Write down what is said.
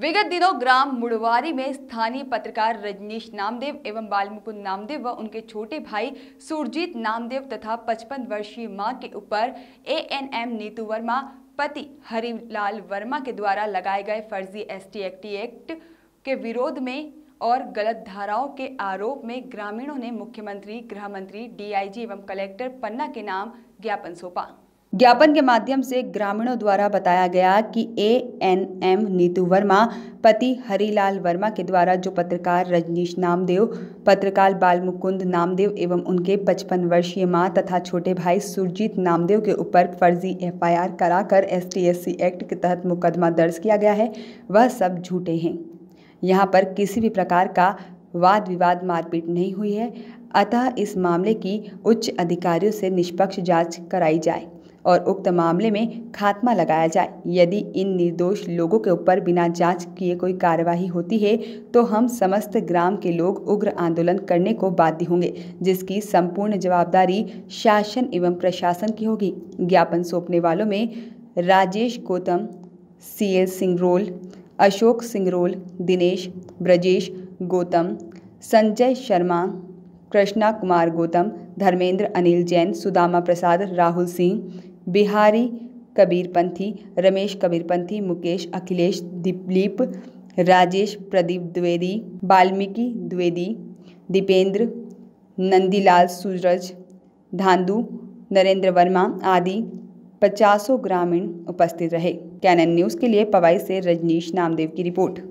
विगत दिनों ग्राम मुड़वारी में स्थानीय पत्रकार रजनीश नामदेव एवं बालमुकुंद नामदेव व उनके छोटे भाई सुरजीत नामदेव तथा 55 वर्षीय मां के ऊपर एएनएम नीतू वर्मा पति हरिलाल वर्मा के द्वारा लगाए गए फर्जी एसटी टी एक्ट के विरोध में और गलत धाराओं के आरोप में ग्रामीणों ने मुख्यमंत्री गृह मंत्री डी एवं कलेक्टर पन्ना के नाम ज्ञापन सौंपा ज्ञापन के माध्यम से ग्रामीणों द्वारा बताया गया कि A N M Neetu Verma पति हरिलाल वर्मा के द्वारा जो पत्रकार रजनीश नामदेव पत्रकार बालमुकुंद नामदेव एवं उनके 55 वर्षीय मां तथा छोटे भाई सुरजीत नामदेव के ऊपर फर्जी एफआईआर कराकर एसटीएससी एक्ट के तहत मुकदमा दर्ज किया गया है वह सब झूठे हैं यहाँ पर किसी भी प्रकार का वाद विवाद मारपीट नहीं हुई है अतः इस मामले की उच्च अधिकारियों से निष्पक्ष जाँच कराई जाए और उक्त मामले में खात्मा लगाया जाए यदि इन निर्दोष लोगों के ऊपर बिना जांच किए कोई कार्यवाही होती है तो हम समस्त ग्राम के लोग उग्र आंदोलन करने को बाध्य होंगे जिसकी संपूर्ण जवाबदारी शासन एवं प्रशासन की होगी ज्ञापन सौंपने वालों में राजेश गौतम सी एल सिंगरोल अशोक सिंगरोल दिनेश ब्रजेश गौतम संजय शर्मा कृष्णा कुमार गौतम धर्मेंद्र अनिल जैन सुदामा प्रसाद राहुल सिंह बिहारी कबीरपंथी रमेश कबीरपंथी मुकेश अखिलेश दिलीप राजेश प्रदीप द्विवेदी वाल्मीकि द्विवेदी दीपेंद्र नंदीलाल सूरज धांधु नरेंद्र वर्मा आदि पचासों ग्रामीण उपस्थित रहे कैनन न्यूज़ के लिए पवाई से रजनीश नामदेव की रिपोर्ट